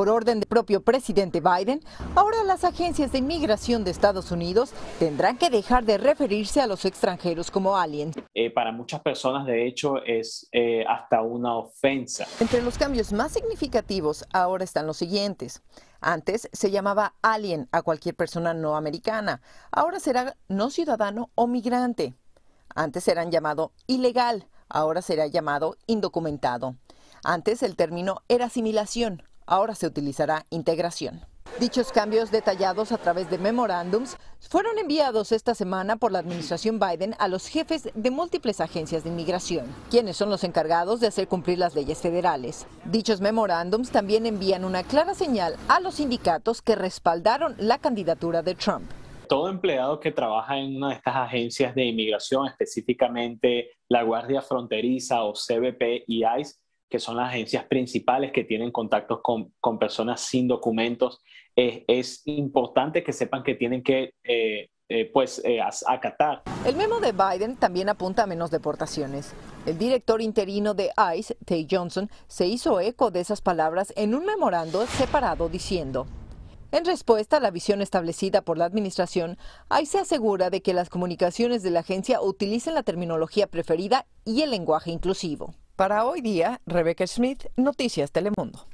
por orden del propio presidente Biden, ahora las agencias de inmigración de Estados Unidos tendrán que dejar de referirse a los extranjeros como alien. Eh, para muchas personas, de hecho, es eh, hasta una ofensa. Entre los cambios más significativos ahora están los siguientes. Antes se llamaba alien a cualquier persona no americana. Ahora será no ciudadano o migrante. Antes eran llamado ilegal. Ahora será llamado indocumentado. Antes el término era asimilación. Ahora se utilizará integración. Dichos cambios detallados a través de memorándums fueron enviados esta semana por la administración Biden a los jefes de múltiples agencias de inmigración, quienes son los encargados de hacer cumplir las leyes federales. Dichos memorándums también envían una clara señal a los sindicatos que respaldaron la candidatura de Trump todo empleado que trabaja en una de estas agencias de inmigración, específicamente la Guardia Fronteriza o CBP y ICE, que son las agencias principales que tienen contactos con, personas sin documentos, es importante que sepan que tienen que eh, eh, pues eh, acatar. El memo de Biden también apunta a menos deportaciones. El director interino de ICE, Tay Johnson, se hizo eco de esas palabras en un memorando separado diciendo. En respuesta a la visión establecida por la administración, ICE se asegura de que las comunicaciones de la agencia utilicen la terminología preferida y el lenguaje inclusivo. Para hoy día, Rebeca Smith, Noticias Telemundo.